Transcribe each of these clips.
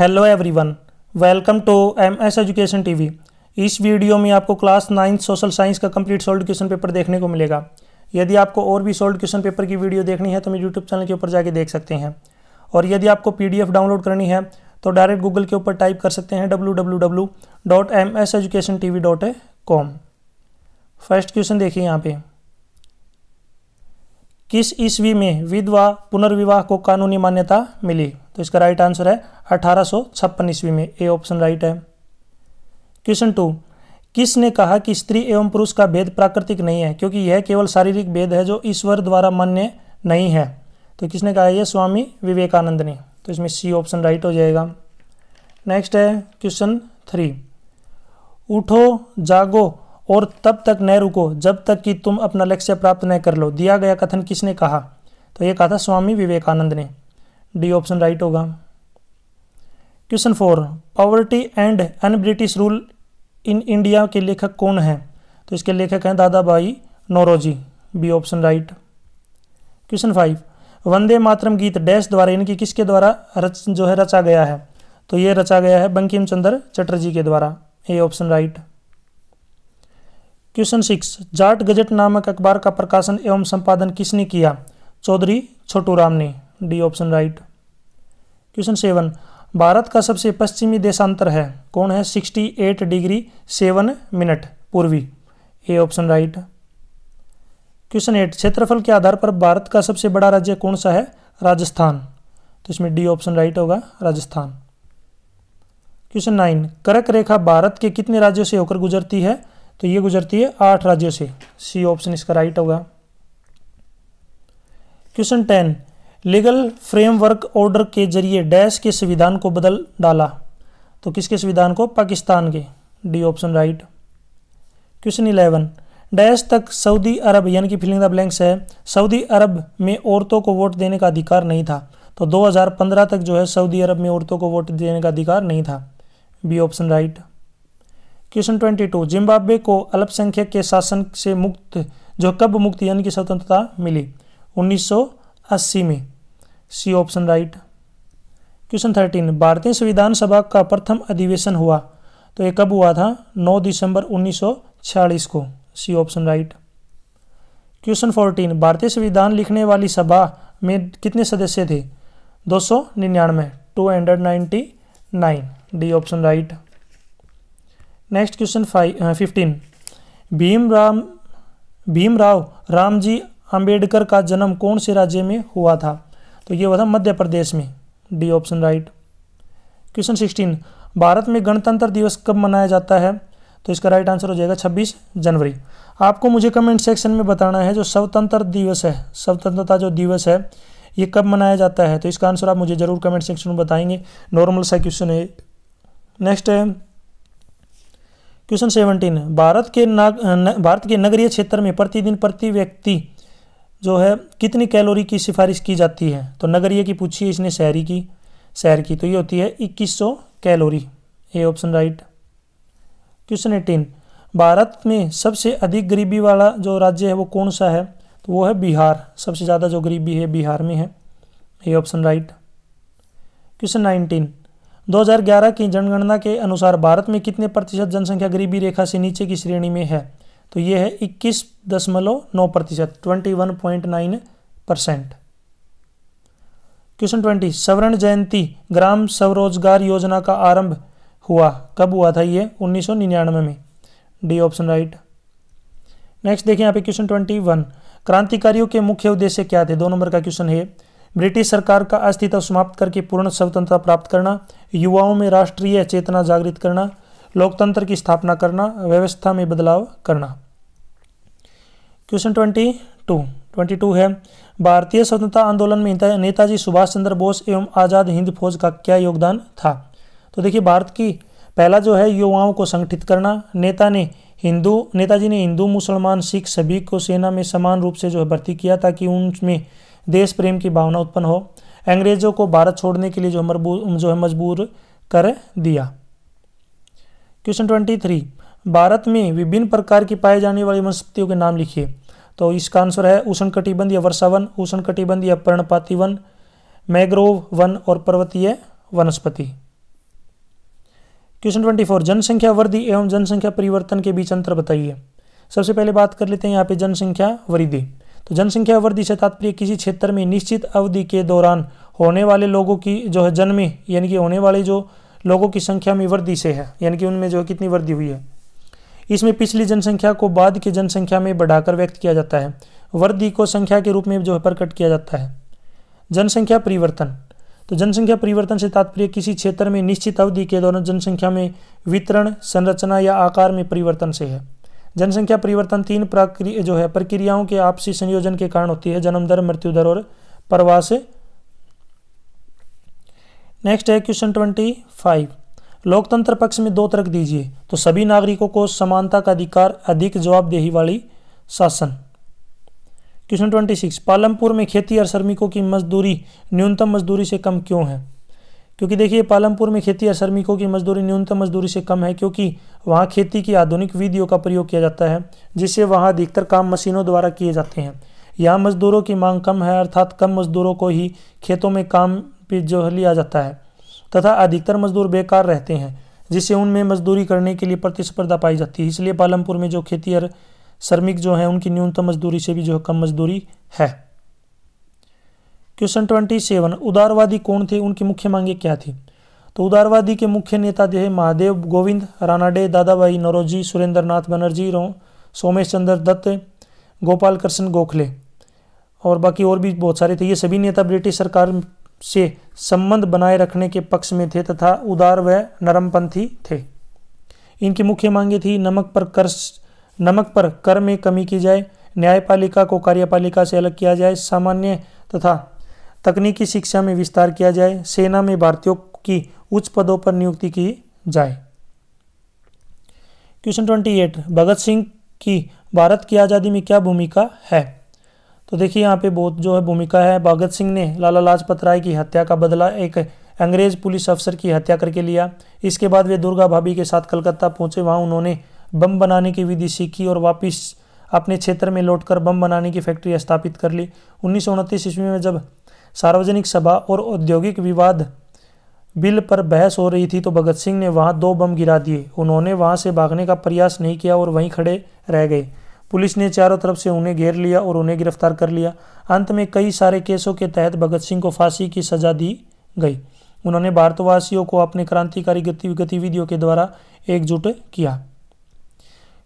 hello everyone welcome to M S education TV इस वीडियो में आपको क्लास नाइन्थ सोशल साइंस का कंप्लीट सोल्ड क्वेश्चन पेपर देखने को मिलेगा यदि आपको और भी सोल्ड क्वेश्चन पेपर की वीडियो देखनी है तो मेरे यूट्यूब चैनल के ऊपर जाके देख सकते हैं और यदि आपको पी डाउनलोड करनी है तो डायरेक्ट गूगल के ऊपर टाइप कर सकते हैं डब्ल्यू फर्स्ट क्वेश्चन देखिए यहाँ पर किस ईस्वी में विधवा पुनर्विवाह को कानूनी मान्यता मिली तो इसका राइट आंसर है अठारह छप्पन ईस्वी में ए ऑप्शन राइट है क्वेश्चन टू किसने कहा कि स्त्री एवं पुरुष का भेद प्राकृतिक नहीं है क्योंकि यह केवल शारीरिक भेद है जो ईश्वर द्वारा मान्य नहीं है तो किसने कहा यह स्वामी विवेकानंद ने तो इसमें सी ऑप्शन राइट हो जाएगा नेक्स्ट है क्वेश्चन थ्री उठो जागो और तब तक न रुको जब तक कि तुम अपना लक्ष्य प्राप्त न कर लो दिया गया कथन किसने कहा तो यह कहा था स्वामी विवेकानंद ने डी ऑप्शन राइट होगा question four poverty and unBritish rule in India के लेखक कौन है तो इसके लेखक हैं Dadabhai Naoroji B option right question five Vande Mataram गीत डैश द्वारा इनकी किसके द्वारा रच जो है रचा गया है तो ये रचा गया है बंकिम चंद्र चटर्जी के द्वारा A option right question six Jat gazette नामक अखबार का प्रकाशन एवं संपादन किसने किया चौधरी छोटू राम ने D option right question seven Bharat का सबसे पश्चिमी देशांतर है कौन है sixty eight degree seven minute पूर्वी A option right question eight क्षेत्रफल के आधार पर भारत का सबसे बड़ा राज्य कौन सा है राजस्थान तो इसमें डी ऑप्शन राइट होगा राजस्थान क्वेश्चन नाइन करक रेखा भारत के कितने राज्यों से होकर गुजरती है तो ये गुजरती है आठ राज्यों से सी ऑप्शन इसका राइट होगा question ten legal framework order के जरिए डैश के संविधान को बदल डाला तो किसके संविधान को पाकिस्तान के D option right question eleven dash तक सऊदी अरब यानी कि फिलिंग द ब्लैंक्स है सऊदी अरब में औरतों को वोट देने का अधिकार नहीं था तो 2015 तक जो है सऊदी अरब में औरतों को वोट देने का अधिकार नहीं था B option right question twenty two Zimbabwe को अल्पसंख्यक के शासन से मुक्त जो कब मुक्त यानी कि स्वतंत्रता मिली 1980 में C option right question thirteen भारतीय संविधान सभा का प्रथम अधिवेशन हुआ तो ये कब हुआ था 9 दिसंबर 1946 को C option right question fourteen भारतीय संविधान लिखने वाली सभा में कितने सदस्य थे दो सौ निन्यानवे two hundred ninety nine D option right next question five fifteen Bhim Ram Bhim Rao Ramji Ambedkar का जन्म कौन से राज्य में हुआ था तो ये हुआ था मध्य प्रदेश में D option right question sixteen Bharat में गणतंत्र दिवस कब मनाया जाता है तो इसका राइट आंसर हो जाएगा छब्बीस जनवरी आपको मुझे कमेंट सेक्शन में बताना है जो स्वतंत्र दिवस है स्वतंत्रता जो दिवस है ये कब मनाया जाता है तो इसका आंसर आप मुझे ज़रूर कमेंट सेक्शन में बताएंगे नॉर्मल सा क्वेश्चन है नेक्स्ट है क्वेश्चन सेवनटीन भारत के नाग भारत के नगरीय क्षेत्र में प्रतिदिन प्रति व्यक्ति जो है कितनी कैलोरी की सिफारिश की जाती है तो नगरीय की पूछी है इसने शहरी की शहर की तो ये होती है 2100 calorie A option right question eighteen Bharat में सबसे अधिक गरीबी वाला जो राज्य है वो कौन सा है तो वो है बिहार सबसे ज़्यादा जो गरीबी है बिहार में है A option right question nineteen 2011 की जनगणना के अनुसार भारत में कितने प्रतिशत जनसंख्या गरीबी रेखा से नीचे की श्रेणी में है तो ये है इक्कीस दशमलव नौ प्रतिशत twenty one point nine percent question twenty Swarna Jayanti ग्राम स्वरोजगार योजना का आरंभ हुआ कब हुआ था ये 1999 में डी ऑप्शन राइट नेक्स्ट देखिए यहाँ पे क्वेश्चन ट्वेंटी वन क्रांतिकारियों के मुख्य उद्देश्य क्या थे दो नंबर का क्वेश्चन है ब्रिटिश सरकार का अस्तित्व समाप्त करके पूर्ण स्वतंत्रता प्राप्त करना युवाओं में राष्ट्रीय चेतना जागृत करना लोकतंत्र की स्थापना करना व्यवस्था में बदलाव करना question twenty two twenty two है भारतीय स्वतंत्रता आंदोलन में नेताजी सुभाष चंद्र बोस एवं आज़ाद हिंद फौज का क्या योगदान था तो देखिए भारत की पहला जो है युवाओं को संगठित करना नेता ने हिंदू नेताजी ने हिंदू मुसलमान सिख सभी को सेना में समान रूप से जो है भर्ती किया ताकि उनमें देश प्रेम की भावना उत्पन्न हो अंग्रेजों को भारत छोड़ने के लिए जो जो है मजबूर कर दिया क्वेश्चन ट्वेंटी थ्री भारत में विभिन्न प्रकार की पाए जाने वाली वनस्पतियों के नाम लिखिए तो इसका आंसर है उष्ण वन वर्षावन उष्ण या पर्णपाती वन मैग्रोव वन और पर्वतीय वनस्पति क्वेश्चन ट्वेंटी फोर जनसंख्या वृद्धि एवं जनसंख्या परिवर्तन के बीच अंतर बताइए सबसे पहले बात कर लेते हैं यहाँ पे जनसंख्या वृद्धि तो जनसंख्या वृद्धि से तात्पर्य किसी क्षेत्र में निश्चित अवधि के दौरान होने वाले लोगों की जो है जन्मे यानी कि होने वाले जो लोगों की संख्या में वृद्धि से है यानी कि उनमें जो है कितनी वृद्धि हुई है इसमें पिछली जनसंख्या को बाद की जनसंख्या में बढ़ाकर व्यक्त किया जाता है वृद्धि को संख्या के रूप में जो है प्रकट किया जाता है जनसंख्या परिवर्तन तो जनसंख्या परिवर्तन से तात्पर्य किसी क्षेत्र में निश्चित अवधि के दौरान जनसंख्या में वितरण संरचना या आकार में परिवर्तन से है जनसंख्या परिवर्तन तीन प्रक्रिया जो है प्रक्रियाओं के आपसी संयोजन के कारण होती है जन्म दर मृत्यु दर और प्रवास नेक्स्ट है क्वेश्चन ट्वेंटी फाइव लोकतंत्र पक्ष में दो तर्क दीजिए तो सभी नागरिकों को समानता का अधिकार अधिक जवाबदेही वाली शासन क्वेश्चन ट्वेंटी सिक्स पालमपुर में खेती और श्रमिकों की मजदूरी न्यूनतम मजदूरी से कम क्यों है क्योंकि देखिए पालमपुर में खेती या श्रमिकों की मजदूरी न्यूनतम मजदूरी से कम है क्योंकि वहाँ खेती की आधुनिक विधियों का प्रयोग किया जाता है जिससे वहाँ अधिकतर काम मशीनों द्वारा किए जाते हैं यहाँ मजदूरों की मांग कम है अर्थात कम मजदूरों को ही खेतों में काम पे जो लिया जाता है तथा अधिकतर मजदूर बेकार रहते हैं जिससे उनमें मजदूरी करने के लिए प्रतिस्पर्धा पाई जाती है इसलिए पालमपुर में जो खेती और श्रमिक जो हैं उनकी न्यूनतम मजदूरी से भी जो कम मजदूरी है क्वेश्चन ट्वेंटी सेवन उदारवादी कौन थे उनकी मुख्य मांगे क्या थी तो उदारवादी के मुख्य नेता जो है महादेव गोविंद रानाडे दादाभाई नरोजी सुरेंद्र नाथ बनर्जी सोमेश चंद्र दत्त गोपाल कृष्ण गोखले और बाकी और भी बहुत सारे थे ये सभी नेता ब्रिटिश सरकार से संबंध बनाए रखने के पक्ष में थे तथा उदार व नरमपंथी थे इनकी मुख्य मांगे थी नमक पर कर नमक पर कर में कमी की जाए न्यायपालिका को कार्यपालिका से अलग किया जाए सामान्य तथा तकनीकी शिक्षा में विस्तार किया जाए सेना में भारतीयों की उच्च पदों पर नियुक्ति की जाए question twenty eight Bhagat Singh की भारत की आज़ादी में क्या भूमिका है तो देखिए यहाँ पे बहुत जो है भूमिका है भगत सिंह ने लाला लाजपत राय की हत्या का बदला एक अंग्रेज पुलिस अफसर की हत्या करके लिया इसके बाद वे दुर्गा भाभी के साथ कलकत्ता पहुंचे वहां उन्होंने बम बनाने की विधि सीखी और वापस अपने क्षेत्र में लौटकर बम बनाने की फैक्ट्री स्थापित कर ली उन्नीस ईस्वी में जब सार्वजनिक सभा और औद्योगिक विवाद बिल पर बहस हो रही थी तो भगत सिंह ने वहां दो बम गिरा दिए उन्होंने वहां से भागने का प्रयास नहीं किया और वहीं खड़े रह गए पुलिस ने चारों तरफ से उन्हें घेर लिया और उन्हें गिरफ्तार कर लिया अंत में कई सारे केसों के तहत भगत सिंह को फांसी की सजा दी गई उन्होंने भारतवासियों को अपने क्रांतिकारी गतिविधियों के द्वारा एकजुट किया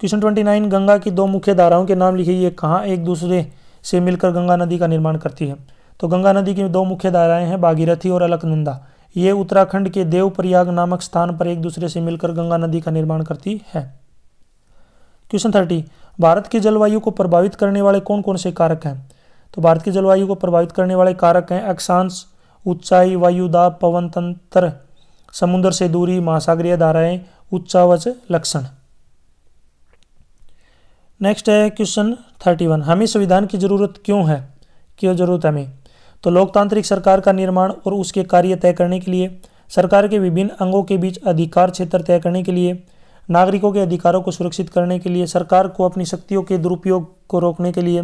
क्वेश्चन ट्वेंटी नाइन गंगा की दो मुख्य धाराओं के नाम लिखे ये कहाँ एक दूसरे से मिलकर गंगा नदी का निर्माण करती है तो गंगा नदी की दो मुख्य धाराएं हैं भागीरथी और अलकनंदा ये उत्तराखंड के देवप्रयाग नामक स्थान पर एक दूसरे से मिलकर गंगा नदी का निर्माण करती है क्वेश्चन थर्टी भारत की जलवायु को प्रभावित करने वाले कौन कौन से कारक हैं तो भारत की जलवायु को प्रभावित करने वाले कारक हैं अक्षांश ऊंचाई वायुदाब पवन तंत्र समुद्र से दूरी महासागरीय धाराएं उच्चावच लक्षण नेक्स्ट है क्वेश्चन थर्टी वन हमें संविधान की जरूरत क्यों है क्यों जरूरत हमें तो लोकतांत्रिक सरकार का निर्माण और उसके कार्य तय करने के लिए सरकार के विभिन्न अंगों के बीच अधिकार क्षेत्र तय करने के लिए नागरिकों के अधिकारों को सुरक्षित करने के लिए सरकार को अपनी शक्तियों के दुरुपयोग को रोकने के लिए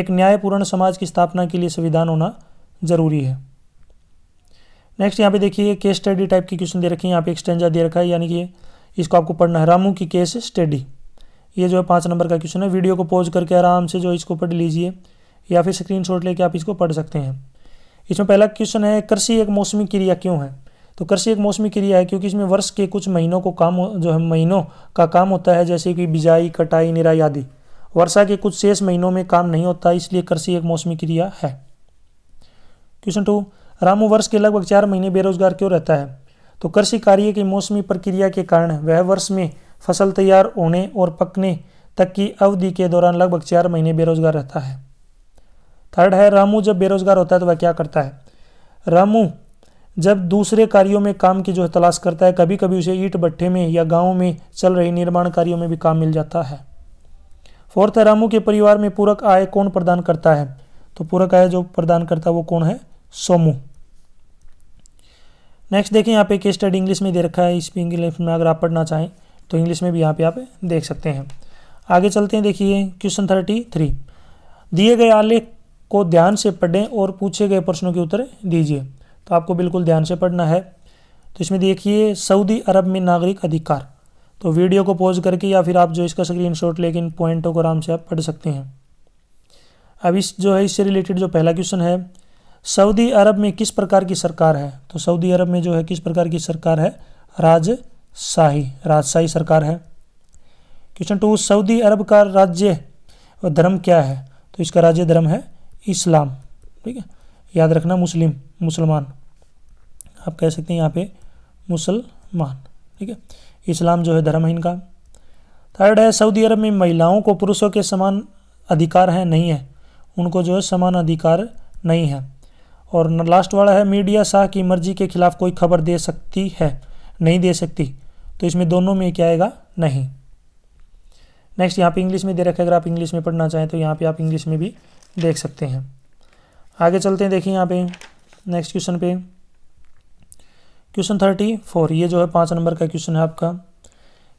एक न्यायपूर्ण समाज की स्थापना के लिए संविधान होना जरूरी है नेक्स्ट यहाँ पे देखिए केस स्टडी टाइप की क्वेश्चन दे रखे हैं यहाँ पे एक्सटेंजा दे रखा है यानी कि इसको आपको पढ़ना है रामू की केस स्टडी ये जो है पाँच नंबर का क्वेश्चन है वीडियो को पॉज करके आराम से जो इसको पढ़ लीजिए या फिर स्क्रीन लेके आप इसको पढ़ सकते हैं इसमें पहला क्वेश्चन है कृषि एक मौसमी क्रिया क्यों है तो कृषि एक मौसमी क्रिया है क्योंकि इसमें वर्ष के कुछ महीनों को काम जो है महीनों का काम होता है जैसे कि बिजाई कटाई निराई आदि वर्षा के कुछ शेष महीनों में काम नहीं होता इसलिए कृषि एक मौसमी क्रिया है क्वेश्चन टू रामू वर्ष के लगभग चार महीने बेरोजगार क्यों रहता है तो कृषि कार्य की मौसमी प्रक्रिया के कारण वह वर्ष में फसल तैयार होने और पकने तक की अवधि के दौरान लगभग चार महीने बेरोजगार रहता है थर्ड है रामू जब बेरोजगार होता है तो वह क्या करता है रामू जब दूसरे कार्यों में काम की जो है तलाश करता है कभी कभी उसे ईट भट्ठे में या गाँव में चल रहे निर्माण कार्यों में भी काम मिल जाता है फोर्थ है रामू के परिवार में पूरक आय कौन प्रदान करता है तो पूरक आय जो प्रदान करता है वो कौन है सोमू नेक्स्ट देखें यहाँ पे केस स्टडी इंग्लिश में दे रखा है इस इंग्लिश में अगर आप पढ़ना चाहें तो इंग्लिश में भी यहाँ पे आप देख सकते हैं आगे चलते हैं देखिए क्वेश्चन थर्टी थ्री दिए गए आलेख को ध्यान से पढ़ें और पूछे गए प्रश्नों के उत्तर दीजिए तो आपको बिल्कुल ध्यान से पढ़ना है तो इसमें देखिए सऊदी अरब में नागरिक अधिकार तो वीडियो को पॉज करके या फिर आप जो इसका स्क्रीन शॉट लेके इन पॉइंटों को आराम से आप पढ़ सकते हैं अब इस जो है इससे रिलेटेड जो पहला क्वेश्चन है सऊदी अरब में किस प्रकार की सरकार है तो सऊदी अरब में जो है किस प्रकार की सरकार है राजशाही राजशाही सरकार है क्वेश्चन टू सऊदी अरब का राज्य धर्म क्या है तो इसका राज्य धर्म है इस्लाम ठीक है याद रखना मुस्लिम मुसलमान आप कह सकते हैं यहाँ पे मुसलमान ठीक है इस्लाम जो है धर्म है इनका थर्ड है सऊदी अरब में महिलाओं को पुरुषों के समान अधिकार हैं नहीं है उनको जो है समान अधिकार नहीं है और लास्ट वाला है मीडिया शाह की मर्जी के खिलाफ कोई खबर दे सकती है नहीं दे सकती तो इसमें दोनों में क्या आएगा नहीं नेक्स्ट यहाँ पे इंग्लिश में दे रखा है अगर आप इंग्लिश में पढ़ना चाहें तो यहाँ पे आप इंग्लिश में भी देख सकते हैं आगे चलते हैं देखिए यहाँ पे नेक्स्ट क्वेश्चन पे क्वेश्चन थर्टी फोर ये जो है पाँच नंबर का क्वेश्चन है आपका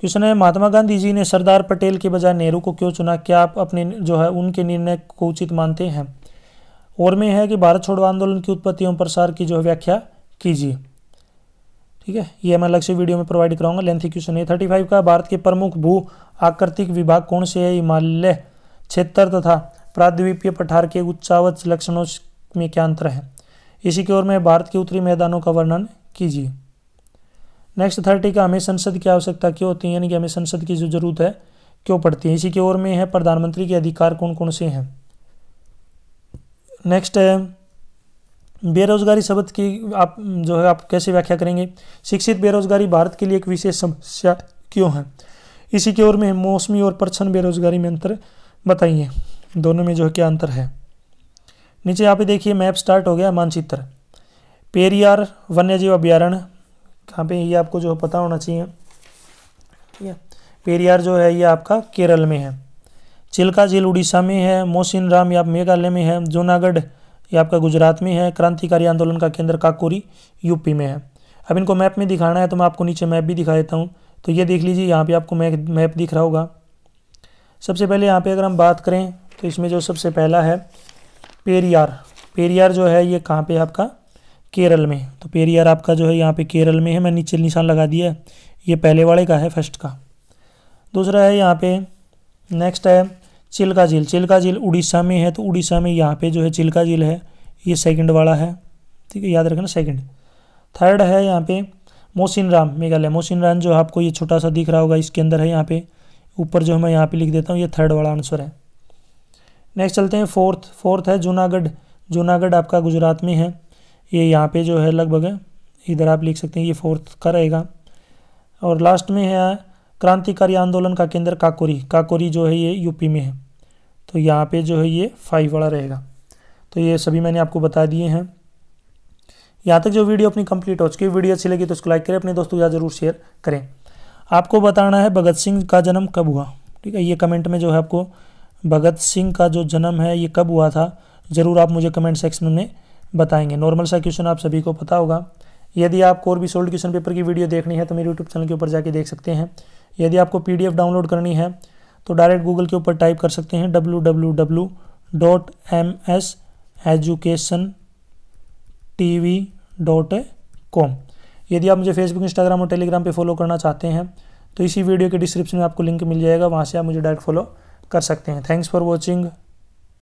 क्वेश्चन है महात्मा गांधी जी ने सरदार पटेल के बजाय नेहरू को क्यों चुना क्या आप अपने जो है उनके निर्णय को उचित मानते हैं और में है कि भारत छोड़ो आंदोलन की उत्पत्ति एवं प्रसार की जो है व्याख्या कीजिए ठीक है ये मैं अलग से वीडियो में प्रोवाइड कराऊंगा लेंथी क्वेश्चन है थर्टी फाइव का भारत के प्रमुख भू आकृतिक विभाग कौन से है हिमालय क्षेत्र तथा प्राद्वीपीय पठार के उच्चावच लक्षणों में क्या अंतर है इसी की ओर में भारत के उत्तरी मैदानों का वर्णन कीजिए नेक्स्ट थर्टी का हमें संसद की आवश्यकता क्यों होती है यानी कि हमें संसद की जो जरूरत है क्यों पड़ती है इसी की ओर में है प्रधानमंत्री के अधिकार कौन कौन से हैं नेक्स्ट है बेरोजगारी शब्द की आप जो है आप कैसे व्याख्या करेंगे शिक्षित बेरोजगारी भारत के लिए एक विशेष समस्या क्यों है इसी की ओर में मौसमी और प्रछन्न बेरोजगारी में अंतर बताइए दोनों में जो है क्या अंतर है नीचे यहाँ पे देखिए मैप स्टार्ट हो गया मानचित्र पेरियार वन्यजीव अभ्यारण्य कहाँ पे ये आपको जो पता होना चाहिए ठीक है पेरियार जो है ये आपका केरल में है चिल्का झील उड़ीसा में है मोसिन राम या मेघालय में है जूनागढ़ ये आपका गुजरात में है क्रांतिकारी आंदोलन का केंद्र काकोरी यूपी में है अब इनको मैप में दिखाना है तो मैं आपको नीचे मैप भी दिखा देता हूँ तो ये देख लीजिए यहाँ पे आपको मैप मैप दिख रहा होगा सबसे पहले यहाँ पे अगर हम बात करें तो इसमें जो सबसे पहला है पेरियार पेरियार जो है ये कहाँ पे आपका केरल में तो पेरियार आपका जो है यहाँ पे केरल में है मैंने नीचे निशान लगा दिया है ये पहले वाले का है फर्स्ट का दूसरा है यहाँ पे नेक्स्ट है चिल्का झील चिल्का झील उड़ीसा में है तो उड़ीसा में यहाँ पे जो है चिल्का झील है ये सेकंड वाला है ठीक है याद रखना सेकंड थर्ड है यहाँ पे मोसिन राम मेघालय मोसिन राम जो आपको ये छोटा सा दिख रहा होगा इसके अंदर है यहाँ पे ऊपर जो मैं यहाँ पे लिख देता हूँ ये थर्ड वाला आंसर है नेक्स्ट चलते हैं फोर्थ फोर्थ है जूनागढ़ जूनागढ़ आपका गुजरात में है ये यहाँ पे जो है लगभग है इधर आप लिख सकते हैं ये फोर्थ का रहेगा और लास्ट में है क्रांतिकारी आंदोलन का केंद्र काकोरी काकोरी जो है ये यूपी में है तो यहाँ पे जो है ये फाइव वाला रहेगा तो ये सभी मैंने आपको बता दिए हैं यहाँ तक जो वीडियो अपनी कंप्लीट हो चुकी वीडियो अच्छी लगी तो उसको लाइक करें अपने दोस्तों या ज़रूर शेयर करें आपको बताना है भगत सिंह का जन्म कब हुआ ठीक है ये कमेंट में जो है आपको भगत सिंह का जो जन्म है ये कब हुआ था ज़रूर आप मुझे कमेंट सेक्शन में बताएंगे नॉर्मल सा क्वेश्चन आप सभी को पता होगा यदि आपको और भी सोल्ड क्वेश्चन पेपर की वीडियो देखनी है तो मेरे यूट्यूब चैनल के ऊपर जाके देख सकते हैं यदि आपको पी डाउनलोड करनी है तो डायरेक्ट गूगल के ऊपर टाइप कर सकते हैं W dot M S education T V dot com यदि आप मुझे फेसबुक इंस्टाग्राम और टेलीग्राम पे फॉलो करना चाहते हैं तो इसी वीडियो के डिस्क्रिप्शन में आपको लिंक मिल जाएगा वहाँ से आप मुझे डायरेक्ट फॉलो कर सकते हैं थैंक्स फॉर वॉचिंग